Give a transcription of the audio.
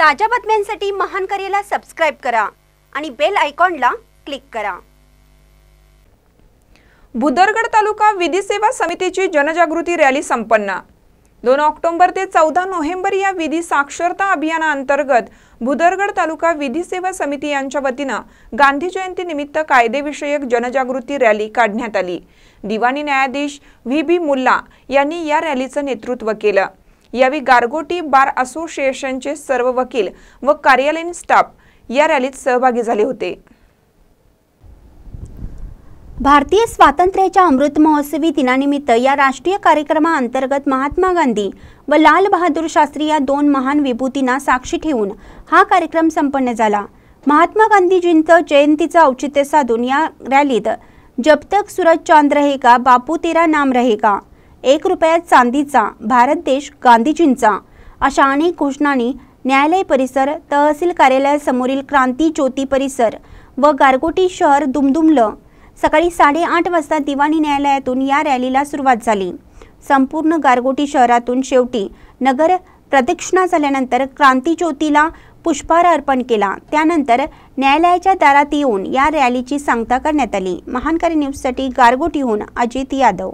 ताज्या बातम्यांसाठी महान करेला सबस्क्राईब करा आणि बेल आयकॉनला क्लिक करा भुदरगड तालुका विधी सेवा समितीची जनजागृती रॅली संपन्न दोन ऑक्टोबर ते चौदा नोव्हेंबर या विधी साक्षरता अंतर्गत भुदरगड तालुका विधी सेवा समिती यांच्या वतीनं गांधी जयंतीनिमित्त कायदेविषयक जनजागृती रॅली काढण्यात आली दिवाणी न्यायाधीश व्ही बी मुल्ला यांनी या रॅलीचं नेतृत्व केलं यावेळी गारगोटी बार असोसिएशनचे सर्व वकील व कार्यालयीन स्टाफ या रॅलीत सहभागी झाले होते भारतीय स्वातंत्र्याच्या अमृत महोत्सवी दिनानिमित्त या राष्ट्रीय कार्यक्रमाअंतर्गत महात्मा गांधी व लाल बहादूर शास्त्री या दोन महान विभूतींना साक्षी ठेवून हा कार्यक्रम संपन्न झाला महात्मा गांधीजींचं जयंतीचं औचित्य साधून या रॅलीत जब तक सूरज चांद रहेगा बापू तेरा नाम रहेगा एक रुपया चांदीचा भारत देश गांधीजींचा अशा अनेक घोषणांनी न्यायालय परिसर तहसील कार्यालयासमोरील क्रांती ज्योती परिसर व गारगोटी शहर दुमदुमलं सकाळी साडेआठ वाजता दिवाणी न्यायालयातून या रॅलीला सुरुवात झाली संपूर्ण गारगोटी शहरातून शेवटी नगर प्रदक्षिणा झाल्यानंतर क्रांती ज्योतीला पुष्पहार अर्पण केला त्यानंतर न्यायालयाच्या दारात येऊन या रॅलीची सांगता करण्यात आली महानकारी न्यूजसाठी गारगोटीहून अजित यादव